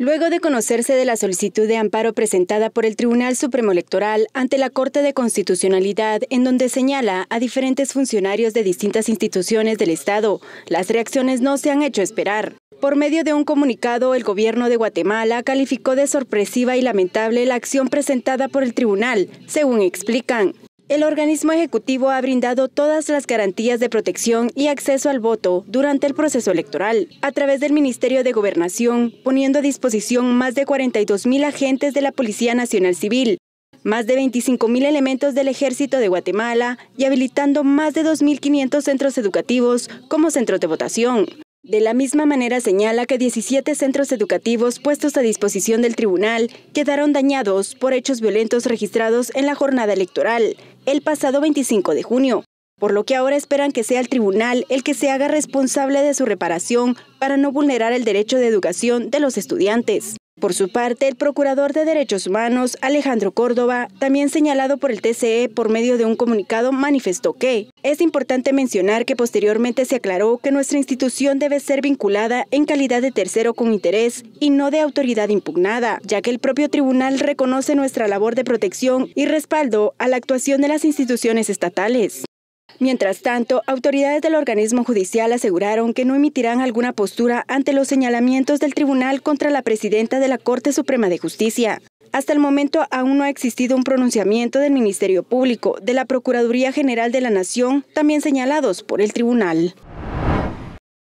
Luego de conocerse de la solicitud de amparo presentada por el Tribunal Supremo Electoral ante la Corte de Constitucionalidad, en donde señala a diferentes funcionarios de distintas instituciones del Estado, las reacciones no se han hecho esperar. Por medio de un comunicado, el gobierno de Guatemala calificó de sorpresiva y lamentable la acción presentada por el tribunal, según explican. El organismo ejecutivo ha brindado todas las garantías de protección y acceso al voto durante el proceso electoral, a través del Ministerio de Gobernación, poniendo a disposición más de 42.000 mil agentes de la Policía Nacional Civil, más de 25.000 elementos del Ejército de Guatemala y habilitando más de 2.500 centros educativos como centros de votación. De la misma manera señala que 17 centros educativos puestos a disposición del tribunal quedaron dañados por hechos violentos registrados en la jornada electoral el pasado 25 de junio, por lo que ahora esperan que sea el tribunal el que se haga responsable de su reparación para no vulnerar el derecho de educación de los estudiantes. Por su parte, el procurador de Derechos Humanos, Alejandro Córdoba, también señalado por el TCE por medio de un comunicado, manifestó que es importante mencionar que posteriormente se aclaró que nuestra institución debe ser vinculada en calidad de tercero con interés y no de autoridad impugnada, ya que el propio tribunal reconoce nuestra labor de protección y respaldo a la actuación de las instituciones estatales. Mientras tanto, autoridades del organismo judicial aseguraron que no emitirán alguna postura ante los señalamientos del tribunal contra la presidenta de la Corte Suprema de Justicia. Hasta el momento aún no ha existido un pronunciamiento del Ministerio Público, de la Procuraduría General de la Nación, también señalados por el tribunal.